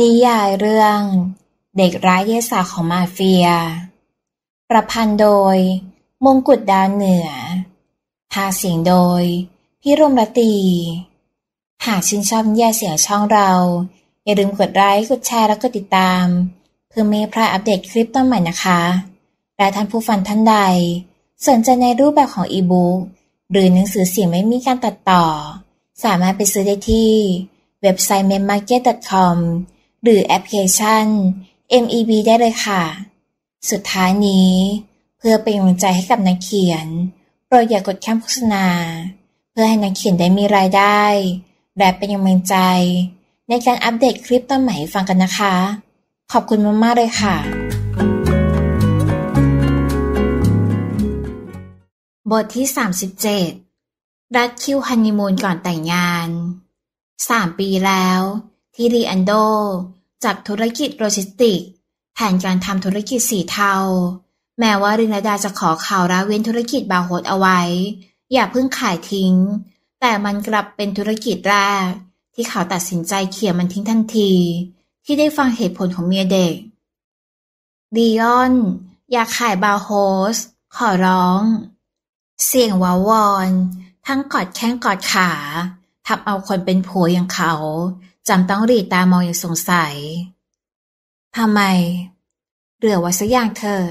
นิยายเรื่อง เด็กร้ายเยสาของมาเฟีย ประพันธ์โดยมงกุฎดาวเหนือพาเสียงโดย พี่รมรตี หากชื่นชอบนิยายเสียงช่องเรา อย่าลืมกดไลค์กดแชร์ แล้วก็ติดตาม เพื่อไม่พลาดอัปเดตคลิปต้นใหม่นะคะ และท่านผู้ฟังท่านใดสนใจในรูปแบบของอีบุ๊กหรือหนังสือเสียงไม่มีการตัดต่อสามารถไปซื้อได้ที่เว็บไซต์ memmarket.com หรือแอปพลิเคชัน MEB ได้เลยค่ะ สุดท้ายนี้ เพื่อเป็นกำลังใจให้กับนักเขียน โปรดอย่ากดแคปมโฆษณา เพื่อให้นักเขียนได้มีรายได้และเป็นกำลังใจ ในการอัปเดตคลิปตอนใหม่ฟังกันนะคะ ขอบคุณมากๆเลยค่ะ บทที่ 37รัดคิวฮันนีมูนก่อนแต่งงาน 3 ปีแล้ว ที่รีอันโดจับธุรกิจโลจิสติกแผนการทำธุรกิจสีเทาแม้ว่ารินดาจะขอข่าวราเว้นธุรกิจบาโฮสเอาไว้ อย่าเพิ่งขายทิ้ง แต่มันกลับเป็นธุรกิจแรก ที่เขาตัดสินใจเขี่ยมันทิ้งทันที ที่ได้ฟังเหตุผลของเมียเด็กดิออนอย่าขายบาโฮสขอร้อง เสียงวาวอนทั้งกอดแข้งกอดขาทับเอาคนเป็นผัวอย่างเขาจำต้องรีตามองอย่างสงสัย ทำไมเรือวัสักอย่างเธอ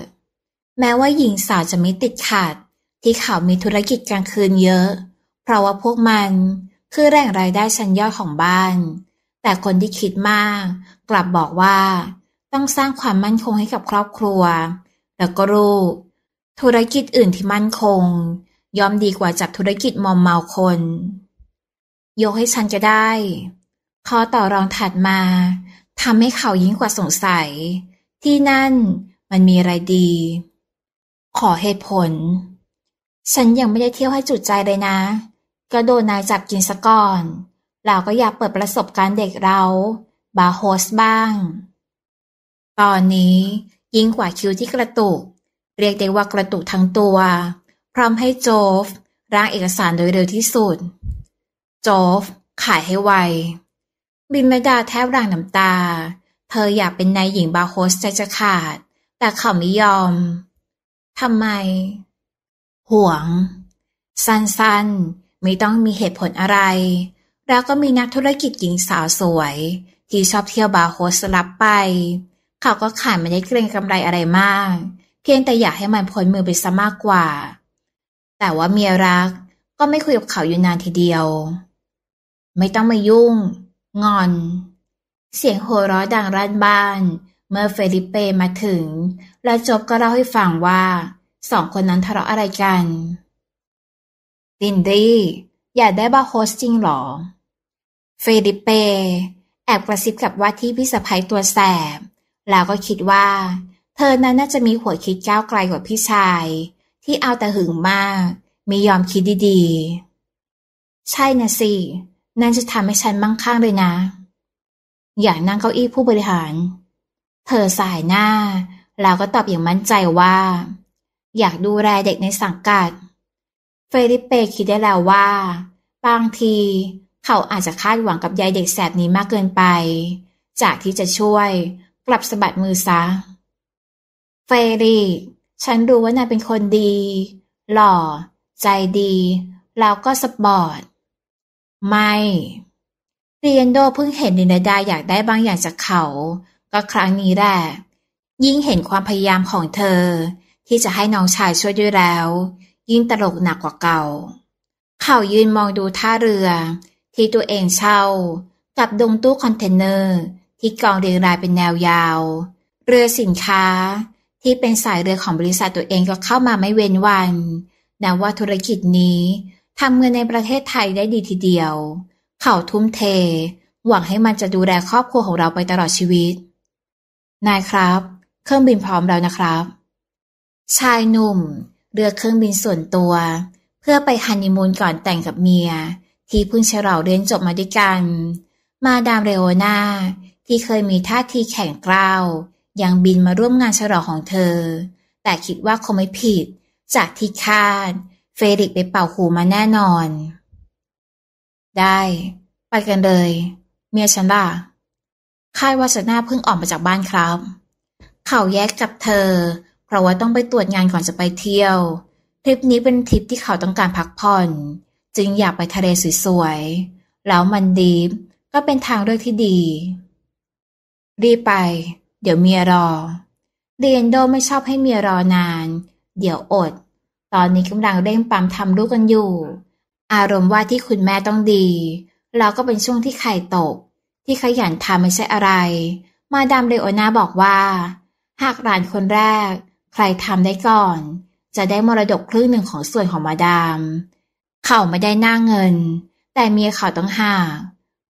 แม้ว่าหญิงสาวจะไม่ติดขาดที่เขามีธุรกิจกลางคืนเยอะ เพราะว่าพวกมันคือแรงรายได้ชั้นยอดของบ้าน แต่คนที่คิดมาก กลับบอกว่า ต้องสร้างความมั่นคงให้กับครอบครัวแล้วก็รู้ ธุรกิจอื่นที่มั่นคงย่อมดีกว่าจับธุรกิจมอมเมาคนยกให้ฉันจะได้ข้อต่อรองถัดมาทำให้เขายิ่งกว่าสงสัย ที่นั่นมันมีอะไรดี ขอเหตุผล ฉันยังไม่ได้เที่ยวให้จุดใจเลยนะ ก็โดนนายจับกินซะก่อนเราก็อยากเปิดประสบการณ์เด็กเราบาโฮสบ้าง ตอนนี้ยิ่งกว่าคิ้วที่กระตุก เรียกได้ว่ากระตุกทั้งตัวพร้อมให้โจฟร่างเอกสารโดย เร็วที่สุด โจฟขายให้ไวลินระดาแทบรังน้ำตา เธออยากเป็นนายหญิงบาโฮสใจจะขาด แต่เขาไม่ยอม ทำไม ห่วง สั้นๆ ไม่ต้องมีเหตุผลอะไร แล้วก็มีนักธุรกิจหญิงสาวสวย ที่ชอบเที่ยวบาโฮสลับไป เขาก็ขายมันได้เกรงกำไรอะไรมาก เพียงแต่อยากให้มันพ้นมือไปซะมากกว่า แต่ว่าเมียรักก็ไม่คุยกับเขาอยู่นานทีเดียว ไม่ต้องมายุ่งงอน เสียงโหร้อยดังรันบ้าน เมื่อเฟลิเป้มาถึง และจบก็เล่าให้ฟังว่า สองคนนั้นทะเลาะอะไรกัน ดินดี้อยากได้บาโฮสจริงหรอ เฟลิเป้แอบกระซิบกับว่าที่พี่สะพ้ยตัวแสบ แล้วก็คิดว่า เธอนั้นน่าจะมีหัวคิดก้าวไกลกว่าพี่ชายที่เอาแต่หึงมากไม่ยอมคิดดีๆ ใช่นะสินั่นจะทำให้ฉันมั่งคั่งเลยนะอย่างนั่งเก้าอี้ผู้บริหาร เธอสายหน้าแล้วก็ตอบอย่างมั่นใจว่า อยากดูแลเด็กในสังกัด เฟลิเปคิดได้แล้วว่า บางที เขาอาจจะคาดหวังกับยายเด็กแสบนี้มากเกินไป จากที่จะช่วยกลับสะบัดมือซะ เฟริฉันรู้ว่านายเป็นคนดี หล่อ ใจดีแล้วก็สปอร์ตไม่เรียนโดเพิ่งเห็นดิณดาอยากได้บางอย่างจากเขา ก็ครั้งนี้แหละยิ่งเห็นความพยายามของเธอ ที่จะให้น้องชายช่วยด้วยแล้ว ยิ่งตลกหนักกว่าเก่า เขายืนมองดูท่าเรือ ที่ตัวเองเช่า กับดงตู้คอนเทนเนอร์ที่กองเรียงรายเป็นแนวยาว เรือสินค้าที่เป็นสายเรือของบริษัทตัวเองก็เข้ามาไม่เว้นวันนับว่าธุรกิจนี้ทำเงินในประเทศไทยได้ดีทีเดียวเขาทุ่มเท หวังให้มันจะดูแลครอบครัวของเราไปตลอดชีวิต นายครับ เครื่องบินพร้อมแล้วนะครับ ชายหนุ่ม เลือกเครื่องบินส่วนตัว เพื่อไปฮันนีมูนก่อนแต่งกับเมีย ที่เพิ่งเฉลาเรียนจบมาด้วยกัน มาดามเรโอนาที่เคยมีท่าทีแข็งกร้าวยังบินมาร่วมงานฉลองของเธอ แต่คิดว่าคงไม่ผิดจากที่คาดเฟดิกไปเป่าหูมาแน่นอน ได้ ไปกันเลย เมียฉันล่ะคาดว่าฉนหน้าเพิ่งออกมาจากบ้านครับ เขาแยกกับเธอ เพราะว่าต้องไปตรวจงานก่อนจะไปเที่ยว ทริปนี้เป็นทริปที่เขาต้องการพักผ่อน จึงอยากไปทะเลสวยๆ แล้วมันดี ก็เป็นทางเลือกที่ดี รีไป เดี๋ยวเมียรอเรียนโดไม่ชอบให้เมียรอนาน เดี๋ยวอดตอนนี้กำลังเร่งปั๊มทำลูกกันอยู่ อารมณ์ว่าที่คุณแม่ต้องดี เราก็เป็นช่วงที่ไข่ตกที่ขยันทำไม่ใช่อะไร มาดามเลโอนาบอกว่า หากหลานคนแรก ใครทำได้ก่อน จะได้มรดกครึ่งหนึ่งของส่วนของมาดาม เขาไม่ได้หน้าเงิน แต่เมียเขาต้องหา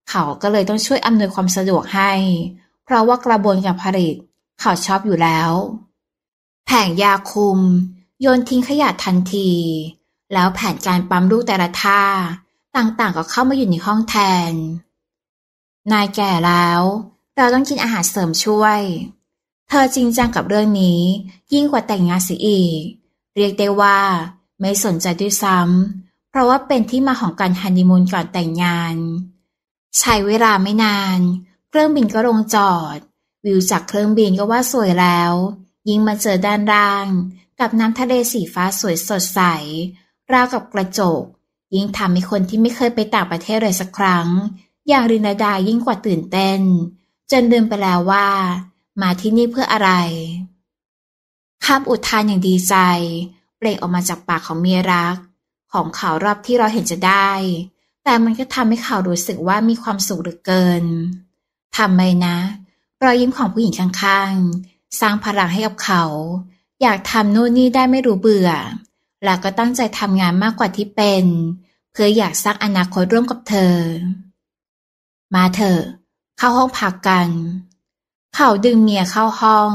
เขาก็เลยต้องช่วยอำนวยความสะดวกให้ เพราะว่ากระบวนการผลิตเขาชอบอยู่แล้ว แผงยาคุมโยนทิ้งขยะทันที แล้วแผนการปั๊มลูกแต่ละท่า ต่างๆ ก็เข้ามาอยู่ในห้องแทน นายแก่แล้ว เราต้องกินอาหารเสริมช่วย เธอจริงจังกับเรื่องนี้ ยิ่งกว่าแต่งงานเสียอีก เรียกได้ว่า ไม่สนใจด้วยซ้ำ เพราะว่าเป็นที่มาของการฮันนีมูนก่อนแต่งงาน ใช้เวลาไม่นาน เครื่องบินก็ลงจอด วิวจากเครื่องบินก็ว่าสวยแล้ว ยิ่งมาเจอด้านล่างกับน้ำทะเลสีฟ้าสวยสดใส ราวกับกระจก ยิ่งทำให้คนที่ไม่เคยไปต่างประเทศเลยสักครั้ง อย่างรินาดายิ่งกว่าตื่นเต้น จนลืมไปแล้วว่า มาที่นี่เพื่ออะไรคำอุทานอย่างดีใจ เปล่งออกมาจากปากของเมียรัก ของเขารอบที่เราเห็นจะได้ แต่มันก็ทำให้เขารู้สึกว่ามีความสุขเหลือเกินทำไมนะรอยยิ้มของผู้หญิงข้าง ๆ สร้างพลังให้กับเขาอยากทำโน่นนี่ได้ไม่รู้เบื่อ แล้วก็ตั้งใจทำงานมากกว่าที่เป็น เพื่ออยากสร้างอนาคตร่วมกับเธอ มาเถอะเข้าห้องพักกัน เขาดึงเมียเข้าห้อง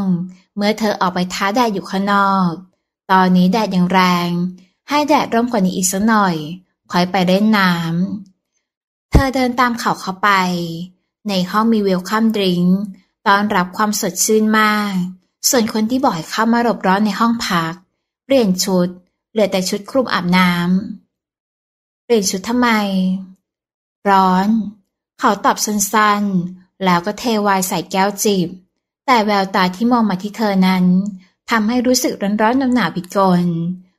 เมื่อเธอออกไปท้าแดดอยู่ข้างนอก ตอนนี้แดดยังแรงให้แดดร่มกว่านี้อีกสักหน่อย คอยไปเล่นน้ำ เธอเดินตามเขาเข้าไป ในห้องมีเวลคัมดริงต้อนรับความสดชื่นมากส่วนคนที่บ่อยเข้ามาหลบร้อนในห้องพัก เปลี่ยนชุด เหลือแต่ชุดคลุมอาบน้ำเปลี่ยนชุดทำไม ร้อน เขาตอบสั้นๆ แล้วก็เทวายใส่แก้วจิบ แต่แววตาที่มองมาที่เธอนั้นทำให้รู้สึกร้อนๆหนาวๆผิดกล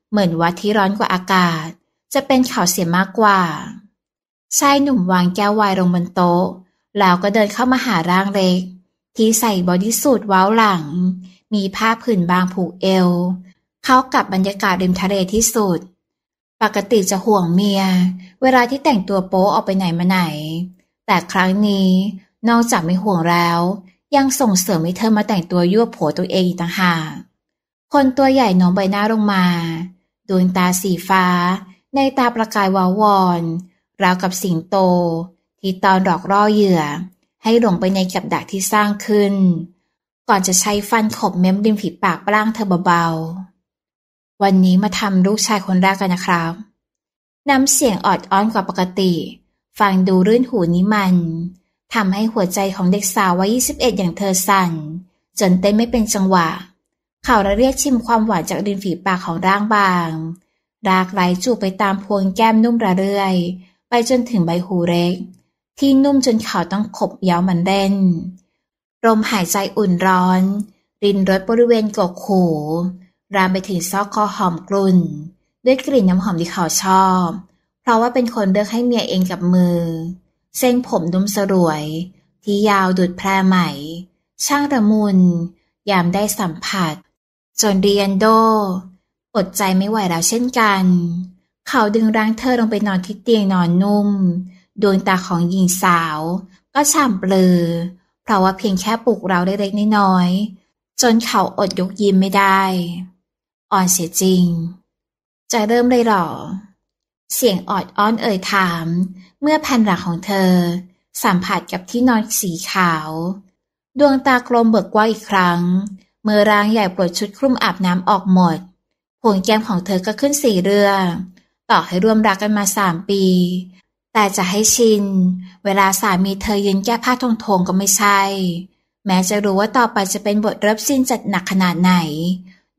เหมือนว่าที่ร้อนกว่าอากาศ จะเป็นเขาเสียมากกว่าชายหนุ่มวางแก้ววายลงบนโต๊ะ แล้วก็เดินเข้ามาหาร่างเล็กที่ใส่บอดี้สูทเว้าหลัง มีผ้าผืนบางผูกเอวเข้ากับบรรยากาศริมทะเลที่สุด ปกติจะห่วงเมีย เวลาที่แต่งตัวโป๊ออกไปไหนมาไหน แต่ครั้งนี้นอกจากไม่ห่วงแล้วยังส่งเสริมให้เธอมาแต่งตัวยั่วผัวตัวเองอีกต่างหาก คนตัวใหญ่น้องใบหน้าลงมาดวงตาสีฟ้า ในตาประกายวาววอน ราวกับสิงโต ที่ตอนดอกร่อเหยื่อให้หลงไปในกับดักที่สร้างขึ้น ก่อนจะใช้ฟันขบเม้มริมฝีปากปล้างเธอเบาๆ วันนี้มาทำลูกชายคนแรกกันนะครับ น้ำเสียงออดอ้อนกว่าปกติ ฟังดูรื่นหูนิมัน ทำให้หัวใจของเด็กสาววัย21 อย่างเธอสั่น จนเต้นไม่เป็นจังหวะ เขาระเรียกชิมความหวานจากริมฝีปากของร่างบาง รากไหลจูบไปตามพวงแก้มนุ่มระเรื่อยไปจนถึงใบหูเล็กที่นุ่มจนเขาต้องขบเย้ามันเล่นลมหายใจอุ่นร้อน รินรสบริเวณกกหูรามไปถึงซอกคอหอมกลุ่น ด้วยกลิ่นน้ำหอมที่เขาชอบ เพราะว่าเป็นคนเลือกให้เมียเองกับมือ เส้นผมนุ่มสรวย ที่ยาวดุดแพรใหม่ ช่างระมุนยามได้สัมผัส จนเรียนโดอดใจไม่ไหวแล้วเช่นกัน เขาดึงร่างเธอลงไปนอนที่เตียงนอนนุ่มดวงตาของหญิงสาว ก็ฉ่ำเบลอเพราะว่าเพียงแค่ปลุกเราเล็กๆน้อยๆจนเขาอดยกยิ้มไม่ได้ อ่อนเสียจริง จะเริ่มเลยหรอ เสียงออดอ้อนเอ่ยถาม เมื่อแผ่นหลังของเธอ สัมผัสกับที่นอนสีขาว ดวงตากลมเบิกกว้างอีกครั้ง เมื่อร่างใหญ่ปลดชุดคลุมอาบน้ำออกหมดผงแก้มของเธอก็ขึ้นสีเรือต่อให้ร่วมรักกันมาสามปีแต่จะให้ชิน เวลาสามีเธอยืนแก้ผ้าทงทงก็ไม่ใช่ แม้จะรู้ว่าต่อไปจะเป็นบทรับสิ้นจัดหนักขนาดไหน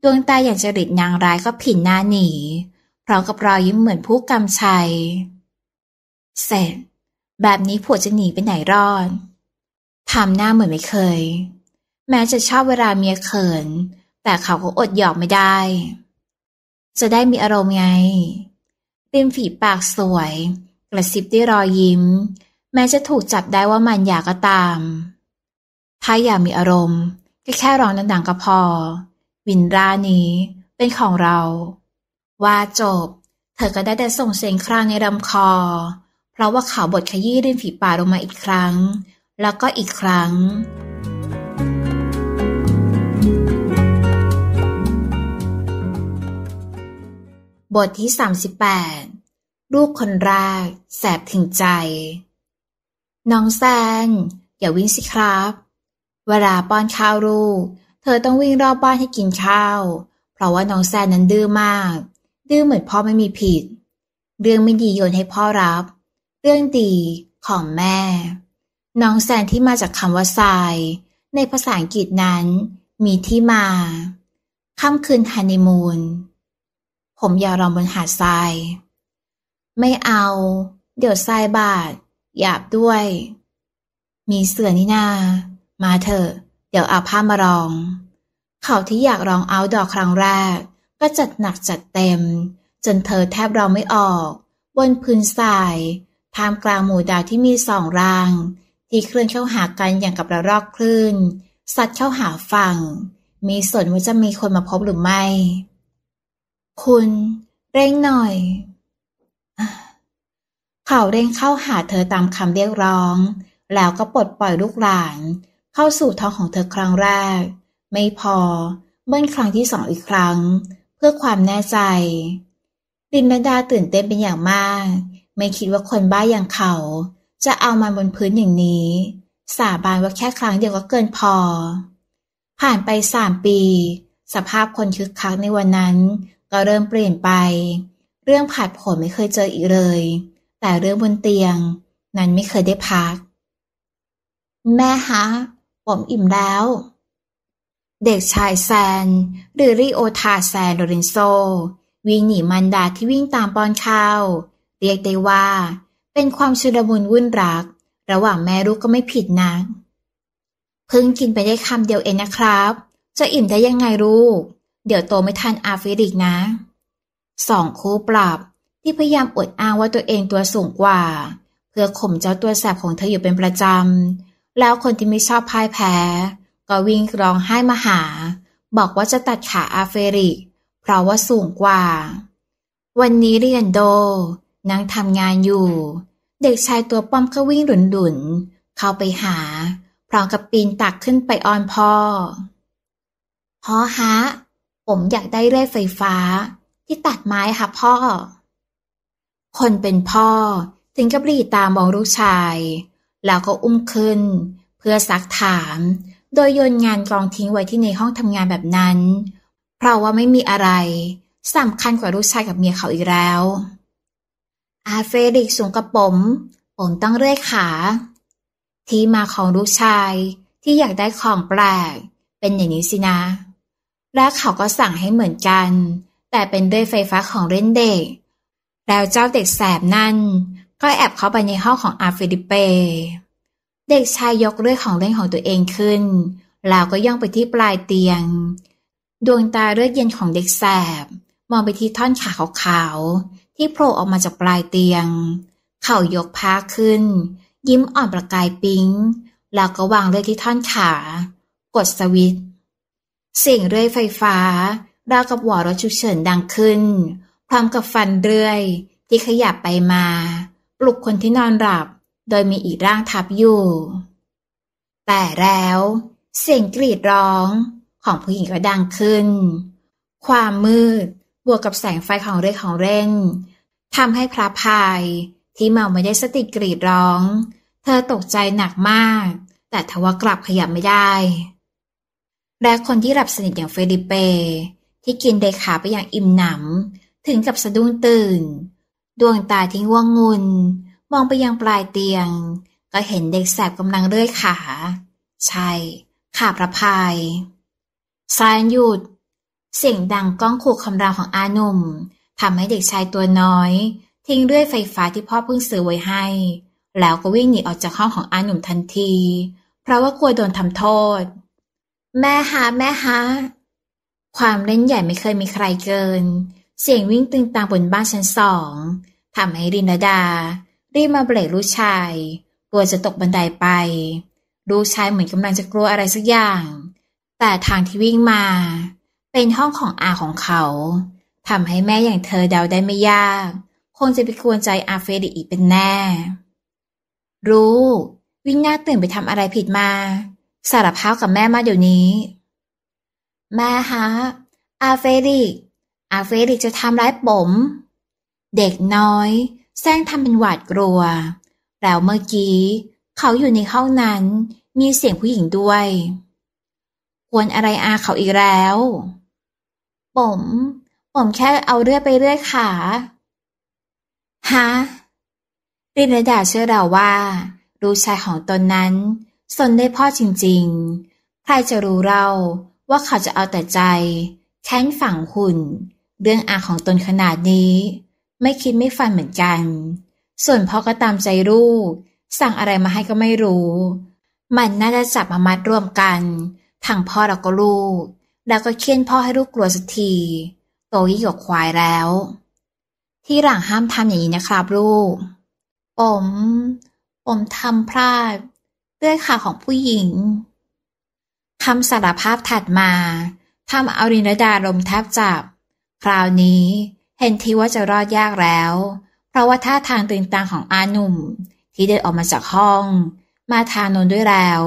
ดวงตาอย่างจริตนางร้ายก็ผินหน้าหนี พร้อมกับรอยยิ้มเหมือนผู้กำชัยเสร็จแบบนี้ผัวจะหนีไปไหนรอดทำหน้าเหมือนไม่เคย แม้จะชอบเวลาเมียเขิน แต่เขาก็อดหยอกไม่ได้ จะได้มีอารมณ์ไงริมฝีปากสวยกระซิบด้วยรอยยิ้ม แม้จะถูกจับได้ว่ามันอยากก็ตาม ถ้าอยากมีอารมณ์ก็แค่ร้องดังๆก็พอ วินรานี้ เป็นของเรา ว่าจบ เธอก็ได้แต่ส่งเสียงครางในลำคอ เพราะว่าข่าวบทขยี้ริมฝีปากลงมาอีกครั้ง แล้วก็อีกครั้ง บทที่ 38ลูกคนแรก แสบถึงใจน้องแซงอย่าวิ่งสิครับ เวลาป้อนข้าวลูก เธอต้องวิ่งรอบบ้านให้กินข้าว เพราะว่าน้องแซนนั้นดื้อมาก ดื้อเหมือนพ่อไม่มีผิด เรื่องไม่ดีโยนให้พ่อรับ เรื่องดีของแม่น้องแซนที่มาจากคำว่าทรายในภาษาอังกฤษนั้น มีที่มาค่ำคืนฮันนีมูนผมยาวรอมบนหาดทรายไม่เอา เดี๋ยวทรายบาดหยาบด้วย มีเสือนี่นามาเถอะเดี๋ยวเอาผ้ามารอง เขาที่อยากร้องเอาดอกครั้งแรก ก็จัดหนักจัดเต็ม จนเธอแทบร้องไม่ออกบนพื้นทรายท่ามกลางหมู่ดาวที่มีสองรางที่เคลื่อนเข้าหากันอย่างกับระรอกคลื่น สัตว์เข้าหาฝั่งมีส่วนว่าจะมีคนมาพบหรือไม่ คุณ เร่งหน่อยเขาเร่งเข้าหาเธอตามคำเรียกร้อง แล้วก็ปลดปล่อยลูกหลานเข้าสู่ท้องของเธอครั้งแรก ไม่พอเบิ้ลครั้งที่สองอีกครั้ง เพื่อความแน่ใจลินแมดาตื่นเต้นเป็นอย่างมาก ไม่คิดว่าคนบ้าอย่างเขา จะเอามันบนพื้นอย่างนี้ สาบานว่าแค่ครั้งเดียวก็เกินพอ ผ่านไปสามปี สภาพคนคึกคักในวันนั้นก็เริ่มเปลี่ยนไปเรื่องผัดผลอไม่เคยเจออีกเลย แต่เรื่องบนเตียงนั้นไม่เคยได้พัก แม่ฮะผมอิ่มแล้ว เด็กชายแซน หรือริโอทาแซนโดเรนโซ วิ่งหนีมันดาที่วิ่งตามปอนข้าว เรียกได้ว่า เป็นความชุดมุนวุ่นรัก ระหว่างแม่ลูกก็ไม่ผิดนะเพิ่งกินไปได้คำเดียวเองนะครับ จะอิ่มได้ยังไงลูก เดี๋ยวโตไม่ทันอาฟริกนะสองคู่ปรับ ที่พยายามอวดอ้างว่าตัวเองตัวสูงกว่า เพื่อข่มเจ้าตัวแสบของเธออยู่เป็นประจำ แล้วคนที่ไม่ชอบพ่ายแพ้ ก็วิ่งร้องไห้มาหา บอกว่าจะตัดขาอาเฟริกเพราะว่าสูงกว่า วันนี้เรียนโดนั่งทำงานอยู่ เด็กชายตัวป้อมก็วิ่งหลุนๆเข้าไปหา พร้อมกับปีนตักขึ้นไปอ้อนพ่อพ่อฮะผมอยากได้เร่ยไฟฟ้าที่ตัดไม้ค่ะพ่อ คนเป็นพ่อถึงกับหลีตามองลูกชาย แล้วก็อุ้มขึ้น เพื่อซักถาม โดยโยนงานกองทิ้งไว้ที่ในห้องทำงานแบบนั้น เพราะว่าไม่มีอะไรสำคัญกว่าลูกชายกับเมียเขาอีกแล้ว อาเฟริกสูงกระผม ผมต้องเรื่อยขา ที่มาของลูกชายที่อยากได้ของแปลก เป็นอย่างนี้สินะ และเขาก็สั่งให้เหมือนกันแต่เป็นด้วยไฟฟ้าของเล่นเด็ก แล้วเจ้าเด็กแสบนั่น ก็แอบเข้าไปในห้องของอาฟิลิเป เด็กชายยกเลื่อยของเล่นของตัวเองขึ้น แล้วก็ย่องไปที่ปลายเตียง ดวงตาเลือดเย็นของเด็กแสบมองไปที่ท่อนขาขาวๆที่โผล่ออกมาจากปลายเตียง เข่ายกพาขึ้น ยิ้มอ่อนประกายปิ๊ง แล้วก็วางเลื่อยที่ท่อนขา กดสวิตช์เสียงเลื่อยไฟฟ้าราวกับหวอรถฉุกเฉินดังขึ้นพร้อมกับฟันเรื่อย ที่ขยับไปมา ปลุกคนที่นอนหลับโดยมีอีกร่างทับอยู่ แต่แล้ว เสียงกรีดร้องของผู้หญิงก็ดังขึ้น ความมืดบวกกับแสงไฟของเรือของเร่นทำให้พระพายที่เมาไม่ได้สติกรีดร้อง เธอตกใจหนักมาก แต่ทว่ากลับขยับไม่ได้ และคนที่หลับสนิทอย่างเฟดิเปที่กินใบขาไปอย่างอิ่มหนำ ถึงกับสะดุ้งตื่น ดวงตาทิ้ง่วงงุน มองไปยังปลายเตียง ก็เห็นเด็กแสบกำลังเลื่อยขา ใช่ขาประพายซายหยุด เสียงดังก้องขู่คำรามของอาหนุ่มทำให้เด็กชายตัวน้อย ทิ้งเลื่อยไฟฟ้าที่พ่อเพิ่งซื้อไว้ให้ แล้วก็วิ่งหนีออกจากห้องของอาหนุ่มทันที เพราะว่ากลัวโดนทำโทษ แม่ฮะแม่ฮะความเล่นใหญ่ไม่เคยมีใครเกิน เสียงวิ่งตึงตังบนบ้านชั้นสองทำให้รินดา รีบมาเบรกลูกชายกลัวจะตกบันไดไปลูกชายเหมือนกำลังจะกลัวอะไรสักอย่าง แต่ทางที่วิ่งมา เป็นห้องของอาของเขาทำให้แม่อย่างเธอเดาได้ไม่ยากคงจะไปกวนใจอาเฟดิอีกเป็นแน่ รู้ วิ่งหน้าตื่นไปทำอะไรผิดมา สารภาพกับแม่มาเดี๋ยวนี้แม่ฮะ อาเฟริก อาเฟริกจะทำร้ายผม เด็กน้อยแซงทำเป็นหวาดกลัว แล้วเมื่อกี้ เขาอยู่ในห้องนั้น มีเสียงผู้หญิงด้วย ควรอะไรอาเขาอีกแล้ว ผม ผมแค่เอาเรื่อยไปเรื่อยขา ฮะ รินดาเชื่อเราว่าลูกชายของตนนั้น สนได้พ่อจริงๆ ใครจะรู้เราว่าเขาจะเอาแต่ใจแค้นฝังหุ่นเรื่องอาของตนขนาดนี้ ไม่คิดไม่ฟันเหมือนกัน ส่วนพ่อก็ตามใจลูก สั่งอะไรมาให้ก็ไม่รู้ มันน่าจะจับมามัดร่วมกันทั้งพ่อแล้วก็ลูก แล้วก็เคียนพ่อให้ลูกกลัวสักทีโตยิ่งกว่าควายแล้ว ที่หลังห้ามทำอย่างนี้นะครับลูก ผม ผมทำพลาดด้วยขาของผู้หญิงคำสารภาพถัดมาทำอารินดาลมแทบจับ คราวนี้เห็นทีว่าจะรอดยากแล้ว เพราะว่าท่าทางตึงตังของอาหนุ่มที่เดินออกมาจากห้อง มาทานนนด้วยแล้ว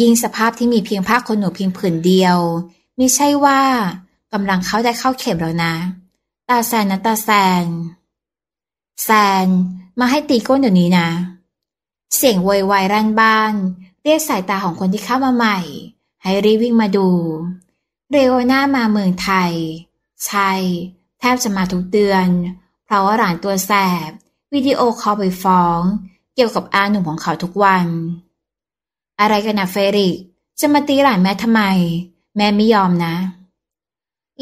ยิงสภาพที่มีเพียงผ้าขนหนูเพียงผืนเดียวมิใช่ว่ากำลังเข้าได้เข้าเข็มแล้วนะ ตาแซนนะตาแซนแซนมาให้ตีก้นเดี๋ยวนี้นะ เสียงวอยวายรันบ้านเรียกสายตาของคนที่เข้ามาใหม่ ให้รีวิ่งมาดู เรโอน่ามาเมืองไทย ใช่ แทบจะมาทุกเดือน เพราะว่าหลานตัวแสบวิดีโอคอลไปฟ้อง เกี่ยวกับอาหนุ่มของเขาทุกวัน อะไรกันนะเฟริก จะมาตีหลานแม่ทำไม แม่ไม่ยอมนะ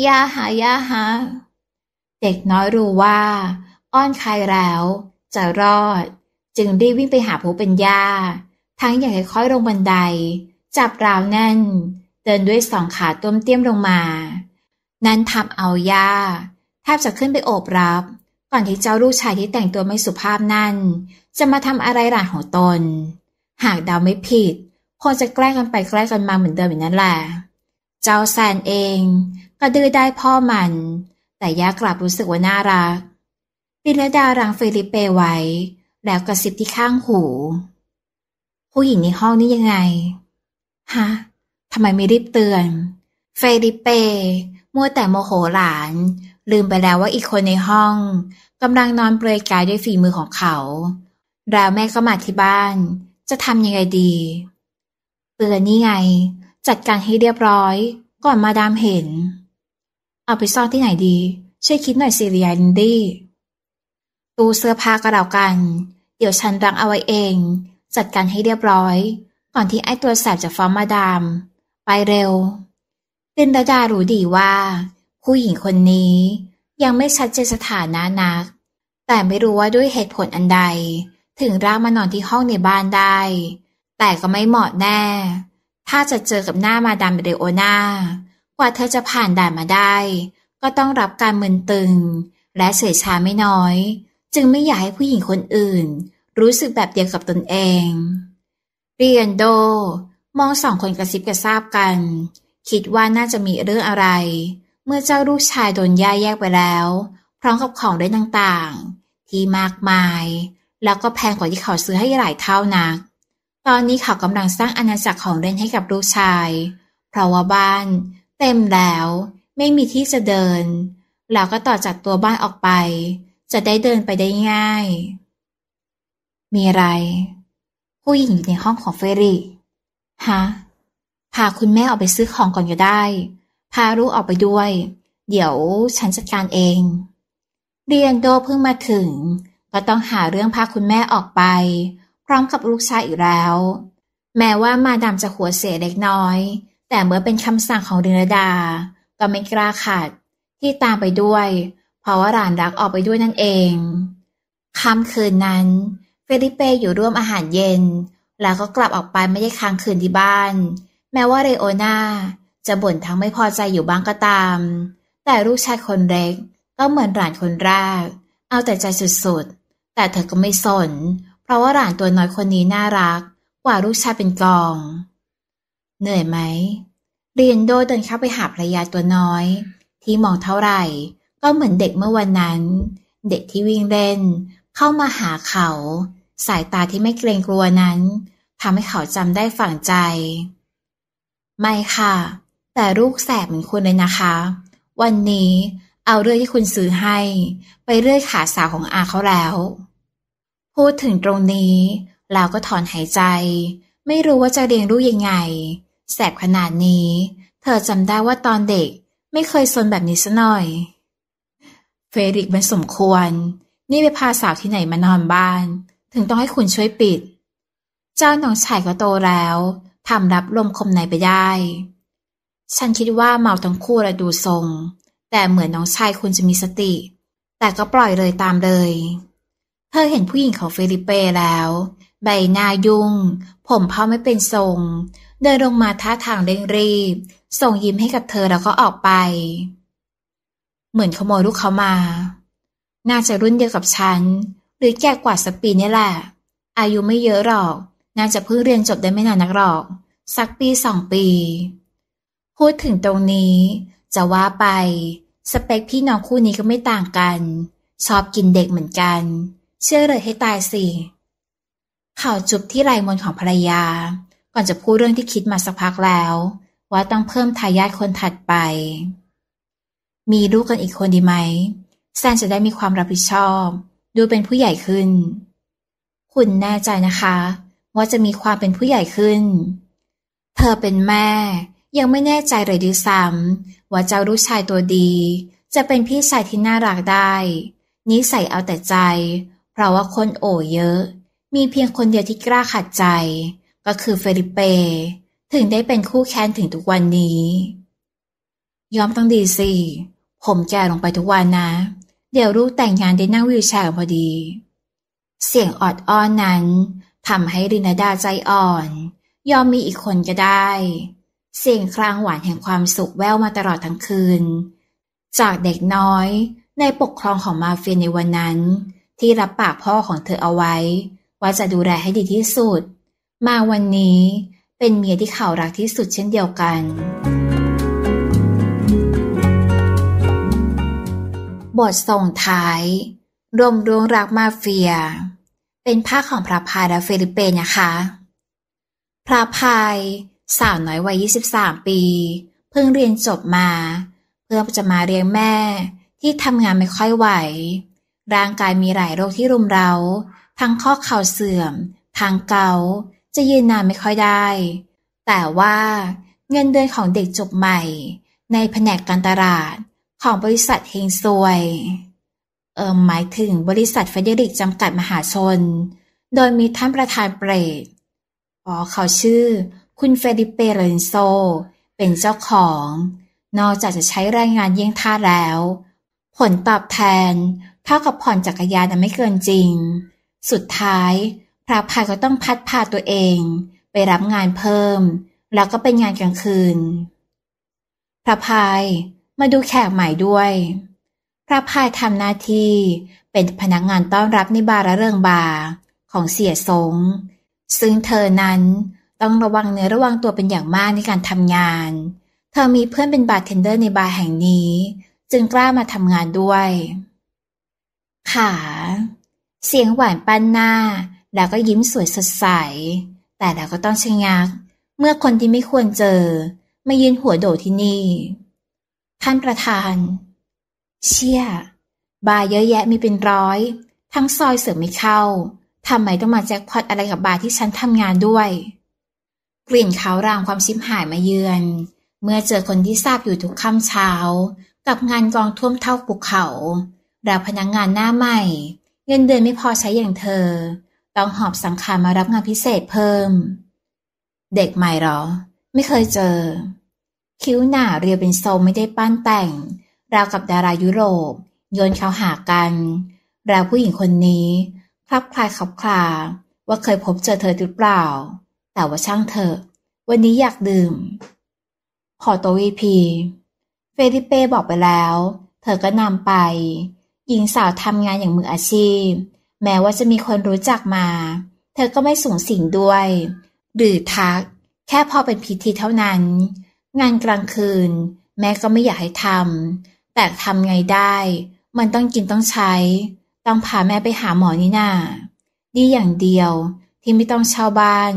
ยาหายาหา เด็กน้อยรู้ว่า อ้อนใครแล้ว จะรอด จึงรีบวิ่งไปหาผู้เป็นย่าทั้งอย่างค่อยๆลงบันได จับราวแน่น เดินด้วยสองขาต้มเตี้ยมลงมา นั้นทำเอาย่าแทบจะขึ้นไปโอบรับ ก่อนที่เจ้าลูกชายที่แต่งตัวไม่สุภาพนั่น จะมาทำอะไรหลานของตน หากเดาไม่ผิดคงจะแกล้งกันไปแกล้งกันมาเหมือนเดิมอย่างนั้นแหละ เจ้าแซนเองก็ดื้อได้พ่อมัน แต่ย่ากลับรู้สึกว่าน่ารักปิรดารังเฟลิเปไว้แล้วกระซิบที่ข้างหูผู้หญิงในห้องนี่ยังไง ฮะ ทำไมไม่รีบเตือน เฟริเป มัวแต่โมโหหลาน ลืมไปแล้วว่าอีกคนในห้องกำลังนอนเปลือยกายด้วยฝีมือของเขา แล้วแม่ก็มาที่บ้าน จะทำยังไงดี เตือนนี่ไง จัดการให้เรียบร้อย ก่อนมาดามเห็น เอาไปซ่อนที่ไหนดีช่วยคิดหน่อยสิเรียันดี้ตู้เสื้อผ้าก็แลาวกัน เดี๋ยวฉันรังเอาไว้เองจัดการให้เรียบร้อย ก่อนที่ไอ้ตัวแสบจะฟ้องมาดาม ไปเร็วตินดาดารู้ดีว่า ผู้หญิงคนนี้ยังไม่ชัดเจนสถานะนัก แต่ไม่รู้ว่าด้วยเหตุผลอันใดถึงร่างมานอนที่ห้องในบ้านได้ แต่ก็ไม่เหมาะแน่ ถ้าจะเจอกับหน้ามาดามเรโอนากว่าเธอจะผ่านด่านมาได้ ก็ต้องรับการมึนตึง และเฉยชาไม่น้อย จึงไม่อยากให้ผู้หญิงคนอื่นรู้สึกแบบเดียวกับตนเอง เรียนโด มองสองคนกระซิบกระซาบกัน คิดว่าน่าจะมีเรื่องอะไร เมื่อเจ้าลูกชายโดนย่าแยกไปแล้ว พร้อมกับของได้ต่างๆ ที่มากมาย แล้วก็แพงกว่าที่เขาซื้อให้หลายเท่านัก ตอนนี้เขากำลังสร้างอาณาจักรของเล่นให้กับลูกชาย เพราะว่าบ้านเต็มแล้วไม่มีที่จะเดินแล้วก็ต่อจากตัวบ้านออกไป จะได้เดินไปได้ง่ายมีอะไร ผู้หญิงอยู่ในห้องของเฟริฮะพาคุณแม่ออกไปซื้อของก่อนอยู่ได้ พาลูกออกไปด้วย เดี๋ยวฉันจัดการเอง เรียนโดเพิ่งมาถึง ก็ต้องหาเรื่องพาคุณแม่ออกไป พร้อมกับลูกชายอีกแล้ว แม้ว่ามาดามจะหัวเสียเล็กน้อย แต่เมื่อเป็นคำสั่งของดินดา ก็ไม่กล้าขัด ที่ตามไปด้วย เพราะว่าหลานรักออกไปด้วยนั่นเองค่ำคืนนั้นเฟลิเปอยู่ร่วมอาหารเย็น แล้วก็กลับออกไปไม่ได้ค้างคืนที่บ้าน แม้ว่าเรโอนาจะบ่นทั้งไม่พอใจอยู่บ้างก็ตาม แต่ลูกชายคนเล็ก ก็เหมือนหลานคนแรก เอาแต่ใจสุดๆ แต่เธอก็ไม่สน เพราะว่าหลานตัวน้อยคนนี้น่ารัก กว่าลูกชายเป็นกอง เหนื่อยไหม เรียนโดเดินเข้าไปหาภรรยาตัวน้อย ที่มองเท่าไหร่ก็เหมือนเด็กเมื่อวันนั้น เด็กที่วิ่งเล่นเข้ามาหาเขาสายตาที่ไม่เกรงกลัวนั้นทำให้เขาจำได้ฝังใจ ไม่ค่ะ แต่ลูกแสบเหมือนคุณเลยนะคะ วันนี้เอาเรื่องที่คุณซื้อให้ ไปเรื่อยขาสาวของอาเขาแล้ว พูดถึงตรงนี้เราก็ถอนหายใจ ไม่รู้ว่าจะเรียงลูกยังไง แสบขนาดนี้ เธอจำได้ว่าตอนเด็กไม่เคยซนแบบนี้ซะหน่อย เฟริกมันสมควร นี่ไปพาสาวที่ไหนมานอนบ้านถึงต้องให้คุณช่วยปิด เจ้าน้องชายก็โตแล้วทำรับลมคมในไปได้ ฉันคิดว่าเมาทั้งคู่และดูทรง แต่เหมือนน้องชายคุณจะมีสติ แต่ก็ปล่อยเลยตามเลย เธอเห็นผู้หญิงของเฟลิเป้แล้ว ใบหน้ายุ่ง ผมเผาไม่เป็นทรง เดินลงมาท่าทางเร่งรีบ ส่งยิ้มให้กับเธอแล้วก็ออกไป เหมือนขโมยลูกเขามา น่าจะรุ่นเดียวกับฉันหรือแก่กว่าสักปีนี่แหละ อายุไม่เยอะหรอกน่าจะเพิ่งเรียนจบได้ไม่นานนักหรอก สักปีสองปี พูดถึงตรงนี้จะว่าไป สเปคพี่น้องคู่นี้ก็ไม่ต่างกัน ชอบกินเด็กเหมือนกัน เชื่อเลยให้ตายสิ เข่าจุบที่ไรมนของภรรยา ก่อนจะพูดเรื่องที่คิดมาสักพักแล้ว ว่าต้องเพิ่มทายาทคนถัดไป มีลูกกันอีกคนดีไหม แซนจะได้มีความรับผิดชอบดูเป็นผู้ใหญ่ขึ้น คุณแน่ใจนะคะ ว่าจะมีความเป็นผู้ใหญ่ขึ้น เธอเป็นแม่ยังไม่แน่ใจเลยด้วยซ้ำว่าเจ้าลูกชายตัวดี จะเป็นพี่ชายที่น่ารักได้ นิสัยเอาแต่ใจ เพราะว่าคนโอ๋เยอะ มีเพียงคนเดียวที่กล้าขัดใจ ก็คือเฟริเป ถึงได้เป็นคู่แค้นถึงทุกวันนี้ ยอมต้องดีสิ ผมแก่ลงไปทุกวันนะเดี๋ยวลูกแต่งงานได้นั่งวิวแชร์พอดี เสียงออดอ้อน นั้นทำให้รินดาใจอ่อนยอมมีอีกคนก็ได้ เสียงครางหวานแห่งความสุขแววมาตลอดทั้งคืน จากเด็กน้อยในปกครองของมาเฟียในวันนั้น ที่รับปากพ่อของเธอเอาไว้ ว่าจะดูแลให้ดีที่สุด มาวันนี้เป็นเมียที่เขารักที่สุดเช่นเดียวกันบทส่งท้ายรวมดวงรักมาเฟีย เป็นภาคของพระพายและเฟลิเปนะคะ พระพายสาวน้อยวัย 23 ปี เพิ่งเรียนจบมา เพื่อจะมาเลี้ยงแม่ที่ทำงานไม่ค่อยไหว ร่างกายมีหลายโรคที่รุมเรา้า ทั้งข้อเข่าเสื่อม ทางเกา จะยืนนานไม่ค่อยได้ แต่ว่าเงินเดือนของเด็กจบใหม่ ในแผนกการตลาดของบริษัทเฮงซวย เอ่อหมายถึงบริษัทเฟเดริก จำกัดมหาชน โดยมีท่านประธานเปรต อ๋อ เขาชื่อคุณเฟดิเปเรนโซ เป็นเจ้าของ นอกจากจะใช้แรงงานเยี่ยงท่าแล้ว ผลตอบแทน เท่ากับผ่อนจักรยานไม่เกินจริง สุดท้ายพระพายก็ต้องพัดพาตัวเองไปรับงานเพิ่ม แล้วก็เป็นงานกลางคืน พระพายมาดูแขกใหม่ด้วย พระพายทำหน้าที่เป็นพนักงงานต้อนรับในบาระเริงบาของเสียสง ซึ่งเธอนั้นต้องระวังเนื้อระวังตัวเป็นอย่างมากในการทำงาน เธอมีเพื่อนเป็นบาร์เทนเดอร์ในบาร์แห่งนี้ จึงกล้ามาทำงานด้วย ขา เสียงหวานปั้นหน้าแล้วก็ยิ้มสวยสดใส แต่แล้วก็ต้องชะงัก เมื่อคนที่ไม่ควรเจอมายืนหัวโดดที่นี่ท่านประธาน เชี่ย บาร์เยอะแยะมีเป็นร้อย ทั้งซอยเสือไม่เข้า ทำไมต้องมาแจ็คพอตอะไรกับบาร์ที่ฉันทำงานด้วยกลิ่นขาวรางความชิมหายมาเยือน เมื่อเจอคนที่ทราบอยู่ทุกค่ำเช้า กับงานกองท่วมเท่าภูเขาเราพนักงงานหน้าใหม่ เงินเดือนไม่พอใช้อย่างเธอ ต้องหอบสังขารมารับงานพิเศษเพิ่ม เด็กใหม่หรอ ไม่เคยเจอคิ้วหนาเรียวเป็นทรงไม่ได้ปั้นแต่ง ราวกับดารายุโรป โยนเขาหากันราวผู้หญิงคนนี้คลับคลายขับคลาว่าเคยพบเจอเธอหรือเปล่า แต่ว่าช่างเธอวันนี้อยากดื่ม ขอตัววีพี เฟริเป้บอกไปแล้ว เธอก็นำไป หญิงสาวทำงานอย่างมืออาชีพ แม้ว่าจะมีคนรู้จักมา เธอก็ไม่สูงสิงด้วย หรือทัก แค่พอเป็นพิธีเท่านั้นงานกลางคืน แม่ก็ไม่อยากให้ทำแต่ทำไงได้ มันต้องกินต้องใช้ ต้องพาแม่ไปหาหมอนี่นาดีอย่างเดียวที่ไม่ต้องเช่าบ้าน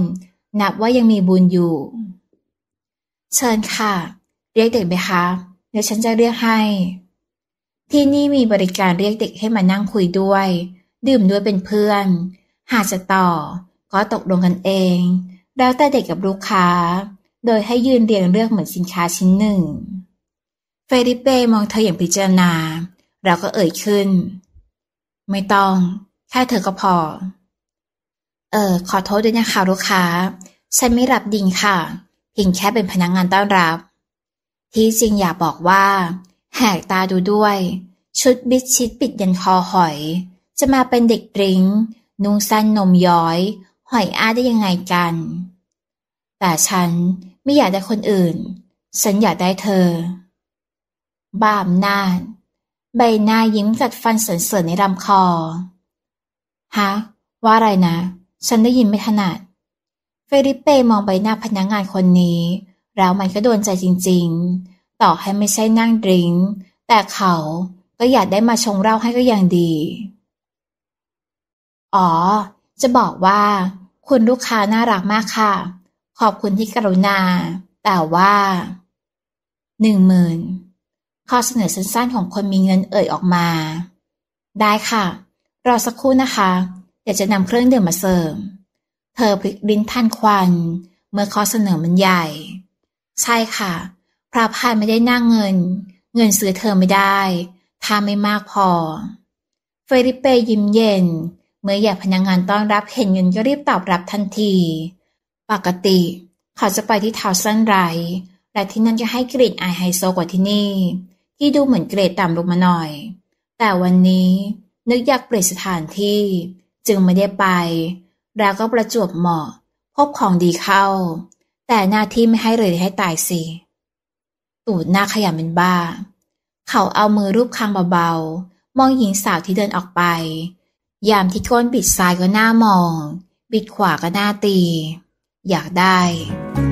นับว่ายังมีบุญอยู่ เชิญค่ะ เรียกเด็กไหมคะเดี๋ยวฉันจะเรียกให้ ที่นี่มีบริการเรียกเด็กให้มานั่งคุยด้วย ดื่มด้วยเป็นเพื่อนหากจะต่อ ก็ตกลงกันเอง แล้วแต่เด็กกับลูกค้าโดยให้ยืนเรียงเรื่องเหมือนสินค้าชิ้นหนึ่ง เฟริเป้มองเธออย่างพิจารณา เราก็เอ่ยขึ้น ไม่ต้อง แค่เธอก็พอ เออขอโทษด้วยนะคะลูกค้า ฉันไม่รับดิงค่ะเพียงแค่เป็นพนักงงานต้อนรับ ที่จริงอยากบอกว่า แหกตาดูด้วย ชุดบิดชิดปิดยันคอหอย จะมาเป็นเด็กดริง นุ่งสั้นนมย้อยหอยอ้าได้ยังไงกัน แต่ฉันไม่อยากได้คนอื่นฉันอยากได้เธอบ้าอำนาจใบหน้ายิ้มกัดฟันเสริญในลำคอ ฮะ ว่าอะไรนะ ฉันได้ยินไม่ถนัด เฟริเป้มองใบหน้าพนักงงานคนนี้ แล้วมันก็โดนใจจริง ๆ ต่อให้ไม่ใช่นั่งดริงแต่เขาก็อยากได้มาชงเหล้าให้ก็ยังดี อ๋อ จะบอกว่า คุณลูกค้าน่ารักมากค่ะขอบคุณที่กรุณาแต่ว่าหนึ่งหมื่นข้อเสนอสั้นๆของคนมีเงินเอ่ยออกมา ได้ค่ะ รอสักครู่นะคะเดี๋ยวจะนำเครื่องดื่มมาเสริม เธอพลิกลิ้นท่านควันเมื่อข้อเสนอมันใหญ่ ใช่ค่ะ พระพานไม่ได้น่างเงิน เงินซื้อเธอไม่ได้ ถ้าไม่มากพอ เฟริเปยิ้มเย็น เมื่ออยากพนักงงานต้อนรับเห็นเงินก็รีบตอบรับทันทีปกติเขาจะไปที่ทาวสันไร และที่นั่นจะให้กลิ่นอายไฮโซกว่าที่นี่ ที่ดูเหมือนเกรดต่ำลงมาหน่อย แต่วันนี้นึกอยากเปลี่ยนสถานที่จึงไม่ได้ไป แล้วก็ประจวบเหมาะ พบของดีเข้า แต่หน้าที่ไม่ให้เลยให้ตายสิตูดหน้าขยนเป็นบ้า เขาเอามือรูปคางเบาๆ มองหญิงสาวที่เดินออกไป ยามที่ก้นบิดซ้ายก็หน้ามอง บิดขวาก็หน้าตีอยากได้